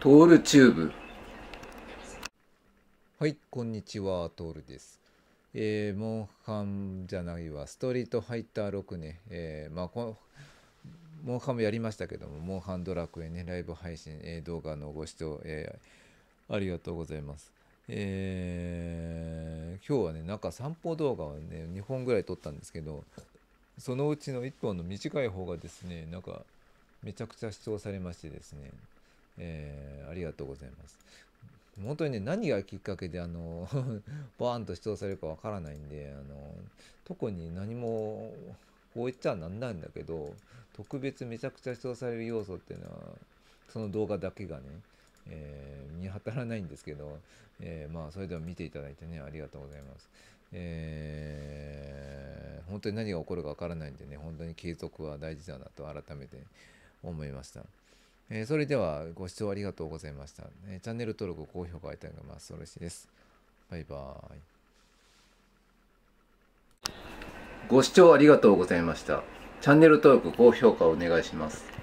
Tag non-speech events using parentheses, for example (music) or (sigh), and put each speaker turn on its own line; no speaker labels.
トールチューブはいこんにちはトールですえー、モンハンじゃないわストリートファイター6年、えー、まあこのモンハンもやりましたけどもモンハンドラクエねライブ配信、えー、動画のご視聴、えー、ありがとうございますえー、今日はねなんか散歩動画をね2本ぐらい撮ったんですけどそのうちの1本の短い方がですねなんかめちゃくちゃ視聴されましてですねえー、ありがとうございます。本当にね何がきっかけであの (laughs) バーンと主張されるかわからないんであの特に何もこう言っちゃなんないんだけど特別めちゃくちゃ主張される要素っていうのはその動画だけがね、えー、見当たらないんですけど、えー、まあそれでも見ていただいてねありがとうございます。えー、本当に何が起こるかわからないんでね本当に継続は大事だなと改めて思いました。えー、それではご視聴ありがとうございました。えー、チャンネル登録、高評価いただけます。嬉しいです。バイバーイ。ご視聴ありがとうございました。チャンネル登録、高評価お願いします。